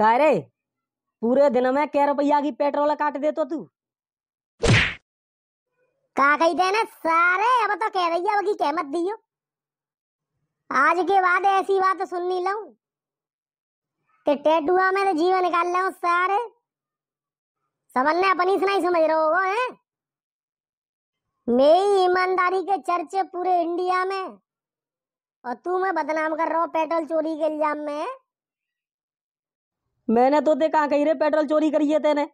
कह रहे पूरे दिन में क्या रुपया की पेट्रोल काट दे तो तू का कही देना सारे अब तो कह रही है कह मत दियो आज के बाद ऐसी बात सुन नहीं लू ते टेटुआ में तो जीवन निकाल लो सारे समझने अपनी से नहीं समझ रहे हो है मेरी ईमानदारी के चर्चे पूरे इंडिया में और तू मैं बदनाम कर रहा हूँ पेट्रोल चोरी के इल्जाम में मैंने तो देखा कहा कही रे पेट्रोल चोरी करिए तेने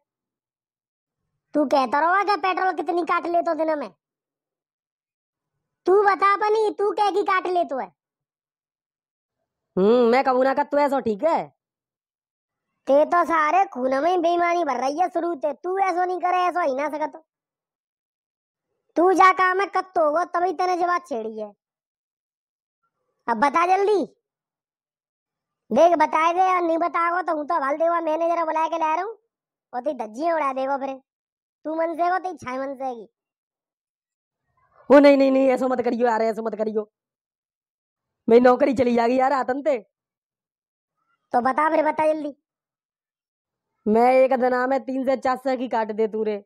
तू कहता रहो क्या पेट्रोल कितनी काट ले तो दिन में तू बता अपनी तू कह की काट ले तो है हम्म मैं कबूना का तू ऐसा ठीक है ते तो सारे खून में ही बेईमानी भर रही है शुरू से तू ऐसा नहीं करे ऐसा ही ना सकत तो। तू जा काम है कत्तो होगा तभी तेने जवाब छेड़ी है अब बता जल्दी देख बताए दे और नहीं बताओ तो हूं तो हवाल देवा मैनेजर बुला के ला रहा हूं और ती दज्जी उड़ा देगो फिर तू मन से सेगो ती छाई मन से सेगी ओ नहीं नहीं नहीं ऐसा मत करियो यार ऐसा मत करियो मेरी नौकरी चली जाएगी यार आतंते तो बता फिर बता जल्दी मैं एक दना में तीन से चार सौ की काट दे तू रे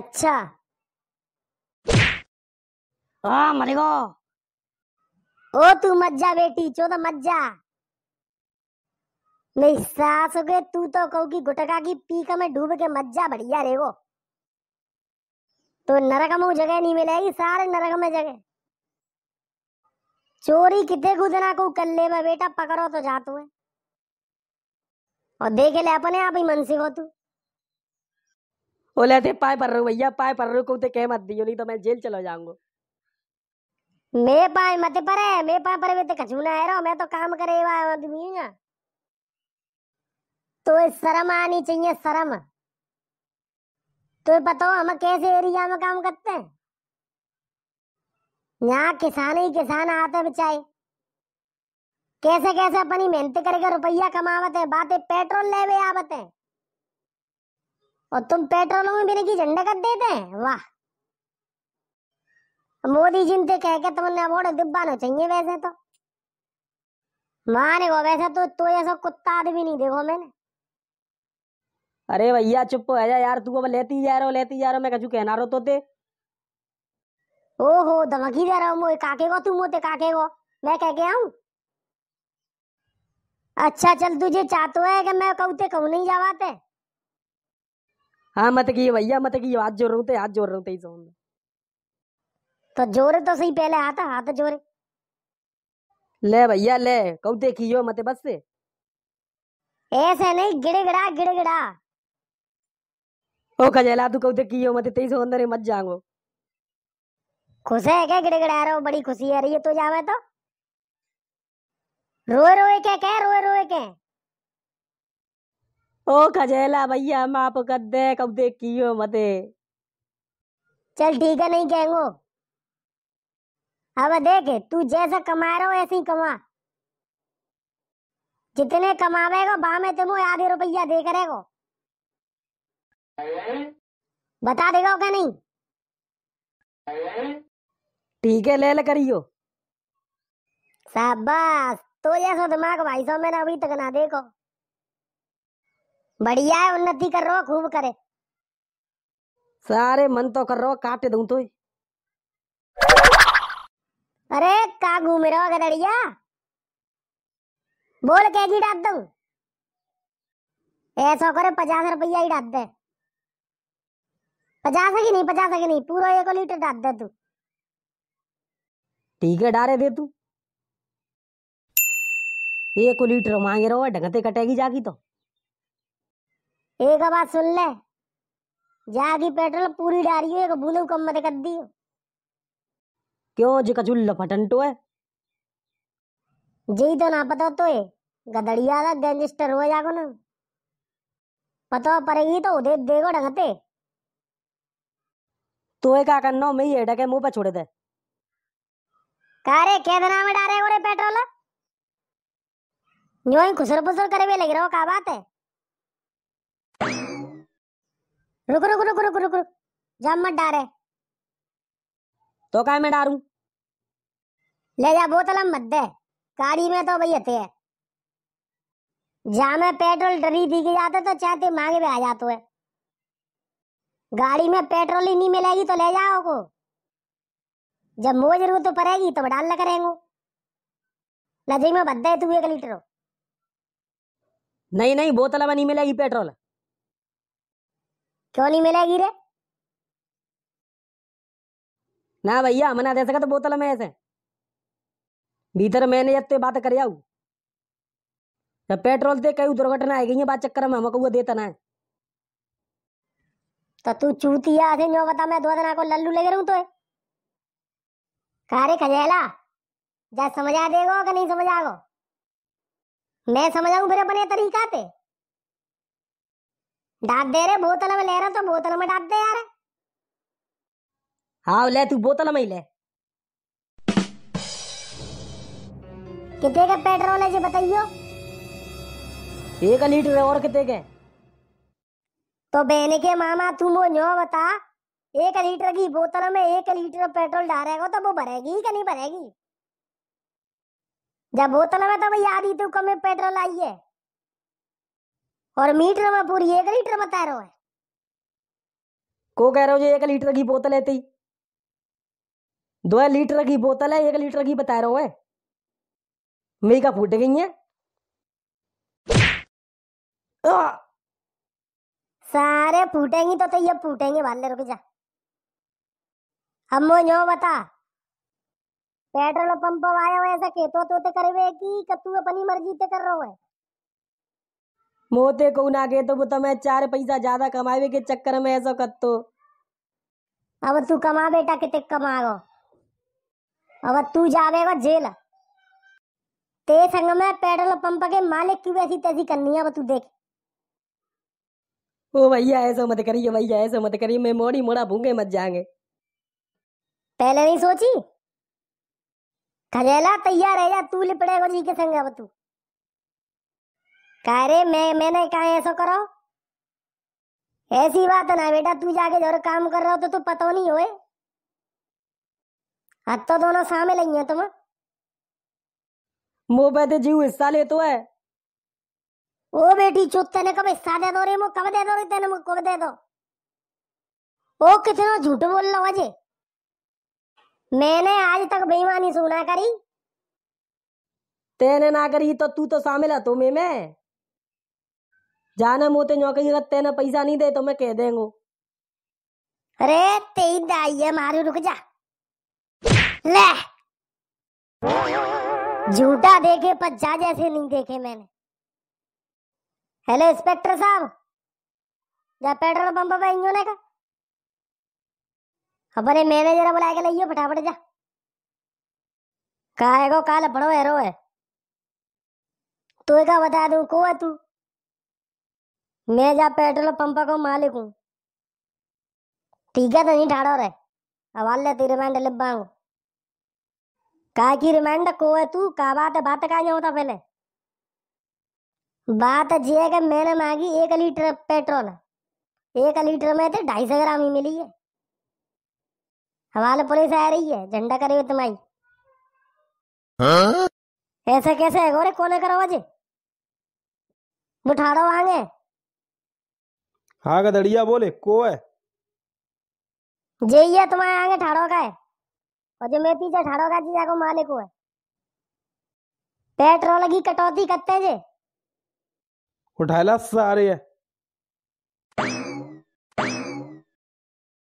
अच्छा हाँ मरेगा ओ तू मत जा बेटी चो तो मत जा नहीं सास हो गए तू तो कहू की गुटका की पी का मैं डूब के मत जा बढ़िया रे वो तो नरक में जगह नहीं मिलेगी सारे नरक में जगह चोरी कितने कूदना को कल्ले में बेटा पकड़ो तो जा तू और देखे ले अपने आप ही मन से हो तू बोले थे पाए पर रू भैया पाए पर रू को तो कह मत दियो नहीं तो मैं जेल चला जाऊंगा मैं पाए मत परे मैं पाए परे तो कछु ना आयो मैं तो काम करे वा आदमी ना तो शर्म आनी चाहिए शर्म तो बताओ हम कैसे एरिया में काम करते हैं यहाँ किसान ही किसान आते बेचारे कैसे कैसे अपनी मेहनत करके रुपया कमावते हैं बातें पेट्रोल ले आवते हैं और तुम पेट्रोल में बिना की झंडे कर देते हैं वाह मोदी जी ने तो कह के तुमने अवॉर्ड ना चाहिए वैसे तो माने को वैसे तो तो ऐसा कुत्ता आदमी नहीं देखो मैंने अरे भैया चुप हो जा यार तू अब लेती जा रहे हो लेती जा रहे मैं कछु कहना रहो तो ते ओहो धमकी दे रहा हूँ मोए काके को तू मोते काके को मैं कह के आऊं अच्छा चल तुझे चाहतो है कि मैं कहूते कहूँ नहीं जावाते हाँ मत की भैया मत की हाथ जोड़ रहा हूँ तो, हाथ जोड़ रहा हूँ तेईस तो तो जोरे तो सही पहले आता हाथ जोरे ले भैया ले कब देखी यो मते बस से ऐसे नहीं गिड़गिड़ा गिड़गिड़ा ओ खजेला तू कऊ देखियो मते तेई सो अंदर मत जांगो खुश है क्या गिड़गिड़ा रहो बड़ी खुशी है रही है तो जावे तो रोए रोए के कह रोए रोए के ओ खजेला भैया माफ कर दे कब देखी देखियो मते चल ठीक है नहीं कहेंगो अब देख तू जैसा कमा रहा हो ऐसे ही कमा जितने कमावेगा बा में तुम आधे रुपया दे करेगो बता देगा क्या नहीं ठीक है ले ले करियो शाबाश तो जैसा दिमाग भाई साहब मैंने अभी तक ना देखो बढ़िया है उन्नति कर रो खूब करे सारे मन तो कर रो काट दूं तो अरे का घूम रहे हो गदड़िया बोल के की डाल दू ऐसा करे पचास रुपया ही डाल दे पचास की नहीं पचास की नहीं पूरा एक लीटर डाल दे तू ठीक है डारे दे तू एक लीटर मांगे रहो ढंगते कटेगी जागी तो एक बात सुन ले जागी पेट्रोल पूरी डालियो एक बूंद कम मत कर दियो क्यों जी कचुल्ल फटन है जी तो ना पता तो है गदड़िया वाला गैंगस्टर हो जागो ना पता पड़ेगी तो दे देखो डंगते तो है क्या करना मैं ये डके मुंह पे छोड़ दे कारे के दना में डारे गोरे पेट्रोल यूं ही खुसर पुसर करे भी लग रहा हो क्या बात है रुक रुक रुक रुक रुक रुक जाम मत डारे तो काय मैं डारू ले जा बोतल मत दे गाड़ी में तो भैया थे जहां मैं पेट्रोल डरी दी के जाते तो चाहते मांगे भी आ जाते है गाड़ी में पेट्रोल ही नहीं मिलेगी तो ले जाओ को जब मो जरूरत तो पड़ेगी तो डाल लग रहेंगे लजई में बद्दा तू एक लीटर नहीं नहीं बोतल में नहीं मिलेगी पेट्रोल क्यों नहीं मिलेगी रे ना भैया मना दे सका तो बोतल में ऐसे भीतर मैंने जब तो बात कर आऊ जब पेट्रोल दे कई दुर्घटना आ गई है बात चक्कर में हमको वो देता ना तो तू चूतिया से नो बता मैं दो दिन को लल्लू ले रहूं तो कारे खजेला जा समझा देगो कि नहीं समझागो मैं समझाऊं फिर अपने तरीका ते डांट दे रहे बोतल में ले रहा तो बोतल में डांट दे यार है? ಹಾವ್ ಲೇ ತೂ ಬೋತಲ ले कितने का पेट्रोल है जी बताइयो एक लीटर है और कितने के तो बहन के मामा तुम वो न्यो बता एक लीटर की बोतल में एक लीटर पेट्रोल डालेगा तो वो भरेगी कि नहीं भरेगी जब बोतल में तो भाई आधी तू तो कम पेट्रोल आई है और मीटर में पूरी एक लीटर बता रहा है को कह रहे हो जी एक लीटर की बोतल है थी दो लीटर की बोतल है एक लीटर की बता रहा है मेरी का फूट गई है सारे फूटेंगे तो तो ये फूटेंगे वाले रुक जा अम्मो यो बता पेट्रोल पंप आया हुआ ऐसा कहतो तोते करे कि कतू अपनी मर्जी ते कर रहा है मोते को ना के तो वो तो मैं चार पैसा ज्यादा कमावे के चक्कर में ऐसा कत्तो अब तू कमा बेटा कितने कमा अब तू जावेगा जेल ते संग में पेट्रोल पंप के मालिक की वैसी तैसी करनी है अब तू देख ओ भैया ऐसा मत करिए भैया ऐसा मत करिए मैं मोड़ी मोड़ा भूंगे मत जाएंगे पहले नहीं सोची खजेला तैयार है या तू लिपड़ेगा जी के संग अब तू कह रे मैं मैंने कहा ऐसा करो ऐसी बात ना बेटा तू जाके जोर काम कर रहा हो तो तू पता नहीं होए ಹತ್ತೋ ದೋನೋ ಸಾಮೇಲೆ ಹಿಂಗೆ तुम मो बैठे जीव हिस्सा ले तो है ओ बेटी चुत तेने कब हिस्सा दे दो रे मु कब दे दो रे तेने मु कब दे दो ओ कितना झूठ बोल लो अजय मैंने आज तक बेईमानी सुना करी तेने ना करी तो तू तो शामिल है तुम्हें तो मैं जाना मोते नौकरी अगर तेने पैसा नहीं दे तो मैं कह देंगो अरे तेई दाई है मारू रुक जा झूठा देखे पच्चा जैसे नहीं देखे मैंने हेलो इंस्पेक्टर साहब जा पेट्रोल पंप पे इंजन का अपने मैनेजर बुला के लाइयो फटाफट जा है को काल पड़ो हेरो है तू का बता दू को है तू मैं जा पेट्रोल पंप को मालिक हूँ ठीक है तो नहीं ठाड़ो रहे हवाले तेरे मैं लिब्बा काय की रिमाइंडर को है तू का बात है बात का नहीं होता पहले बात जी है कि मैंने मांगी एक लीटर पेट्रोल एक लीटर में थे तो ढाई सौ ग्राम ही मिली है हमारे पुलिस आ रही है झंडा करे तुम्हारी हाँ? ऐसे कैसे है गोरे कोने करो अजय बुठाड़ो आगे हाँ गदड़िया बोले को है जे ये तुम्हारे आगे ठाड़ो का है और जो मैं पीछे ठाड़ो का चीजा को मालिक है पेट्रोल की कटौती करते जे उठाला सारे हैं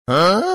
हाँ?